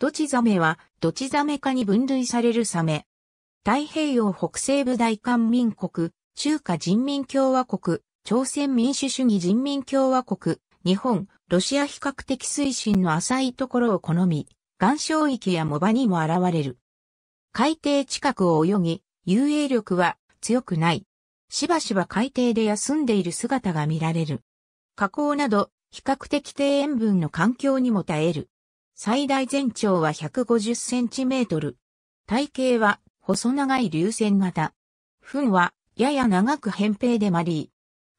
ドチザメは、ドチザメ科に分類されるサメ。太平洋北西部大韓民国、中華人民共和国、朝鮮民主主義人民共和国、日本、ロシア比較的推進の浅いところを好み、岩礁域や藻場にも現れる。海底近くを泳ぎ、遊泳力は強くない。しばしば海底で休んでいる姿が見られる。河口など、比較的低塩分の環境にも耐える。最大全長は150センチメートル。体型は細長い流線型。糞はやや長く扁平でマリー。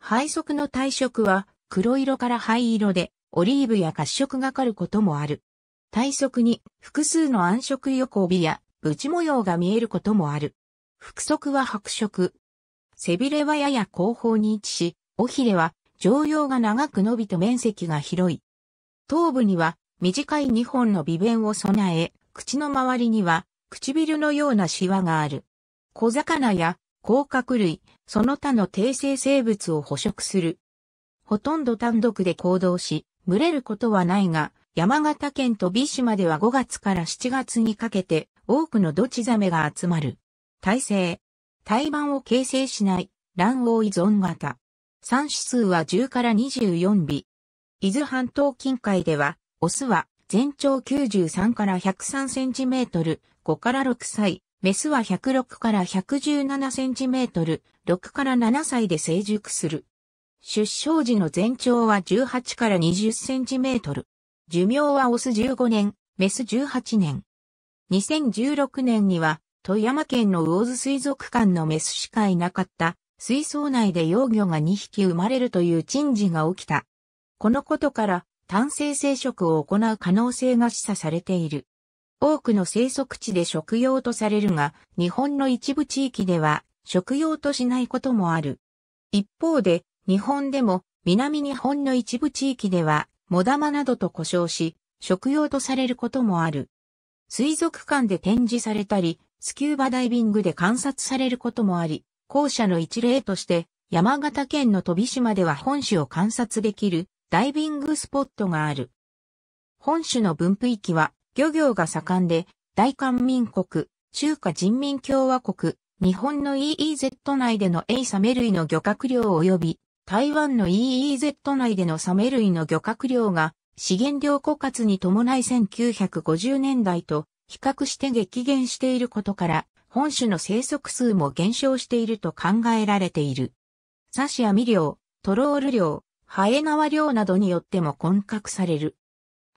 配側の体色は黒色から灰色でオリーブや褐色がかることもある。体側に複数の暗色横帯やブチ模様が見えることもある。腹側は白色。背びれはやや後方に位置し、尾ひれは常用が長く伸びと面積が広い。頭部には短い2本の微弁を備え、口の周りには唇のようなシワがある。小魚や甲殻類、その他の定性生物を捕食する。ほとんど単独で行動し、群れることはないが、山形県と美島では5月から7月にかけて多くのドチザメが集まる。体勢。胎盤を形成しない卵黄依存型。産指数は10から24尾。伊豆半島近海ではオスは全長93から103センチメートル、5から6歳、メスは106から117センチメートル、6から7歳で成熟する。出生時の全長は18から20センチメートル。寿命はオス15年、メス18年。2016年には、富山県の魚津水族館のメスしかいなかった、水槽内で幼魚が2匹生まれるという珍事が起きた。このことから、単性生殖を行う可能性が示唆されている。多くの生息地で食用とされるが、日本の一部地域では食用としないこともある。一方で、日本でも南日本の一部地域では、モダマなどと呼称し、食用とされることもある。水族館で展示されたり、スキューバダイビングで観察されることもあり、校舎の一例として、山形県の飛島では本種を観察できるダイビングスポットがある。本州の分布域は漁業が盛んで、大韓民国、中華人民共和国、日本の EEZ 内でのエイサメ類の漁獲量及び、台湾の EEZ 内でのサメ類の漁獲量が、資源量枯渇に伴い1950年代と比較して激減していることから、本種の生息数も減少していると考えられている。サシアミ漁、トロール漁、ハエ縄漁などによっても混獲される。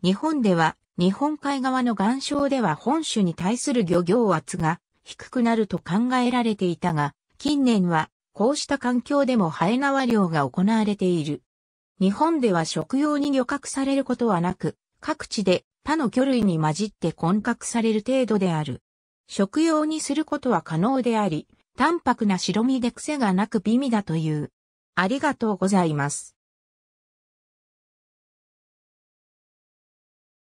日本では、日本海側の岩礁では本種に対する漁業圧が低くなると考えられていたが、近年はこうした環境でもハエ縄漁が行われている。日本では食用に漁獲されることはなく、各地で他の魚類に混じって混獲される程度である。食用にすることは可能であり、淡白な白身で癖がなく美味だという。ありがとうございます。